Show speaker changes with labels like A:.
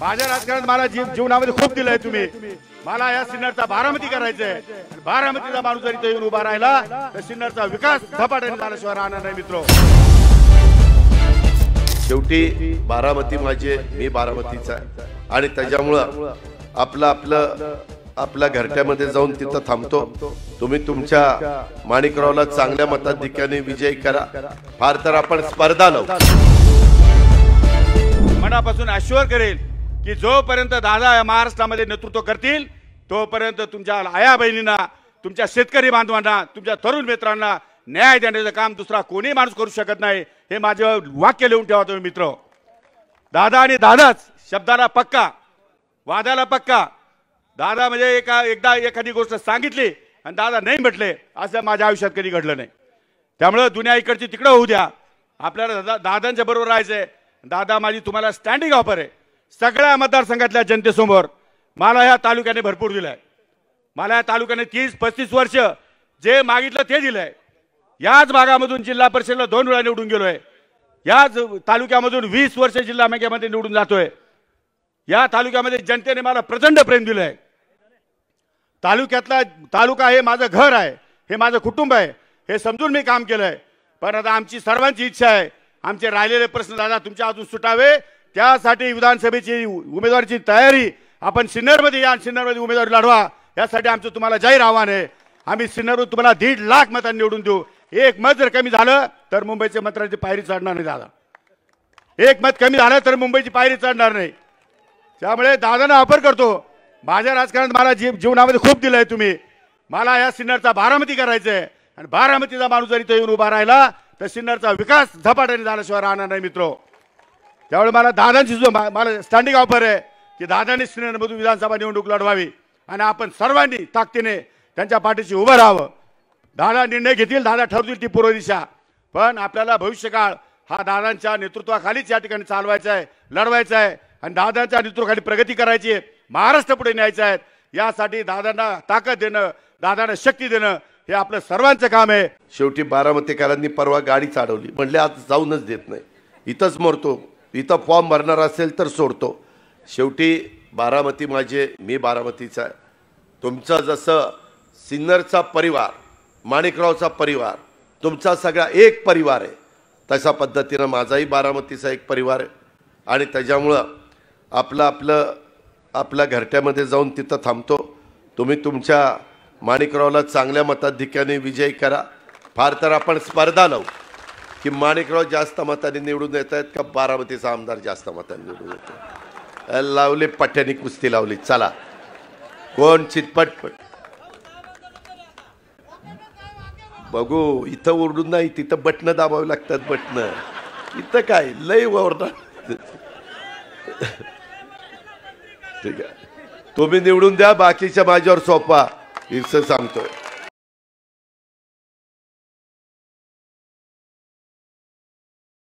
A: माझ्या राजकारणात मला जीव जीवनामध्ये खूप दिलंय तुम्ही मला या सिन्नरचा बारामती करायचंय बारामतीचा माणूस जरी येऊन उभा राहिला तर सिन्नरचा विकास झपाट्याने झाल्याशिवाय राहणार नाही मित्र
B: शेवटी बारामती माझे मी बारामतीचा आहे आणि त्याच्यामुळं आपलं आपलं आपल्या घरट्यामध्ये जाऊन तिथं थांबतो तुम्ही तुमच्या माणिकरावला चांगल्या मताधिक्याने विजय करा फार तर आपण स्पर्धा लावू
A: मनापासून आश्वर करेल की जोपर्यंत दादा या महाराष्ट्रामध्ये नेतृत्व करतील तोपर्यंत तुमच्या आया बहिणींना तुमच्या शेतकरी बांधवांना तुमच्या तरुण मित्रांना न्याय देण्याचं काम दुसरा कोणी माणूस करू शकत नाही हे माझे वाक्य लिहून ठेवा तुम्ही मित्र दादा आणि दादाच शब्दाला पक्का वादाला पक्का दादा म्हणजे एका एकदा एखादी गोष्ट सांगितली आणि दादा नाही म्हटले असं माझ्या आयुष्यात कधी घडलं नाही त्यामुळं दुनिया इकडची तिकडं होऊ द्या आपल्याला दादा दादांच्या बरोबर राहायचंय दादा माझी तुम्हाला स्टँडिंग ऑफर आहे सगळ्या मतदारसंघातल्या जनतेसमोर मला या तालुक्याने भरपूर दिलं मला या तालुक्याने तीस पस्तीस वर्ष जे मागितलं ते दिलंय याच भागामधून जिल्हा परिषदला दोन वेळा निवडून गेलोय याच तालुक्यामधून वीस वर्ष जिल्हा मेघ्यामध्ये निवडून जातोय या तालुक्यामध्ये जनतेने मला प्रचंड प्रेम दिलं तालुक्यातला तालुका हे माझं घर आहे हे माझं कुटुंब आहे हे समजून मी काम केलंय पण आता आमची सर्वांची इच्छा आहे आमचे राहिलेले प्रश्न दादा तुमच्या अजून सुटावे त्यासाठी विधानसभेची उमेदवारीची तयारी आपण सिन्नरमध्ये या सिन्नरमध्ये उमेदवारी लढवा यासाठी आमचं तुम्हाला जाहीर आव्हान आहे आम्ही सिन्नरवर तुम्हाला दीड लाख मतांनी निवडून देऊ एक मत जर कमी झालं तर मुंबईच्या मंत्र्यांची पायरी चढणार नाही दादा एक मत कमी झालं तर मुंबईची पायरी चढणार नाही त्यामुळे दादांना वापर करतो माझ्या राजकारणात मला जीव जीवनामध्ये खूप दिलं आहे तुम्ही मला या सिन्नरचा बारामती करायचं आहे आणि बारामतीचा माणूस जरी तो येऊन उभा राहिला तर सिन्नरचा विकास झपाट्याने झाल्याशिवाय राहणार नाही मित्र त्यामुळे मला दादांची मला स्टँडिंग ऑफर आहे की दादांनी श्रीनगरमधून विधानसभा निवडणूक लढवावी आणि आपण सर्वांनी ताकदीने त्यांच्या पाठीशी उभं राहावं दादा निर्णय घेतील दादा ठरतील ती पूर्व दिशा पण आपल्याला भविष्यकाळ हा दादांच्या नेतृत्वाखालीच या ठिकाणी चालवायचा आहे लढवायचा आहे आणि दादांच्या नेतृत्वाखाली प्रगती करायची आहे महाराष्ट्र पुढे न्यायचा आहे यासाठी दादांना ताकद देणं
B: दादांना शक्ती देणं हे आपलं सर्वांचं काम आहे शेवटी बारामतीकरांनी परवा गाडी चालवली म्हणले आज जाऊनच देत नाही इथंच मरतो इथं फॉर्म भरणार असेल तर सोडतो शेवटी बारामती माझे मी बारामतीचा आहे तुमचं जसं सिन्नरचा परिवार माणिकरावचा परिवार तुमचा सगळा एक परिवार आहे तशा पद्धतीनं माझाही बारामतीचा एक परिवार आहे आणि त्याच्यामुळं आपलं आपलं आपल्या घरट्यामध्ये जाऊन तिथं थांबतो तुम्ही तुमच्या माणिकरावला चांगल्या मताधिक्याने विजय करा फार तर आपण स्पर्धा लावू की माणिकराव जास्त मताने निवडून येत आहेत का बारामतीचा आमदार जास्त मताने निवडून येतो लावले पठ्याने कुस्ती लावली चला कोण चितपट बघू इथं ओरडून नाही तिथं बटणं दाबावी लागतात बटणं इथं काय लय ओरडा ठीक आहे तुम्ही निवडून द्या बाकीच्या माझ्यावर सोपा इथं सांगतोय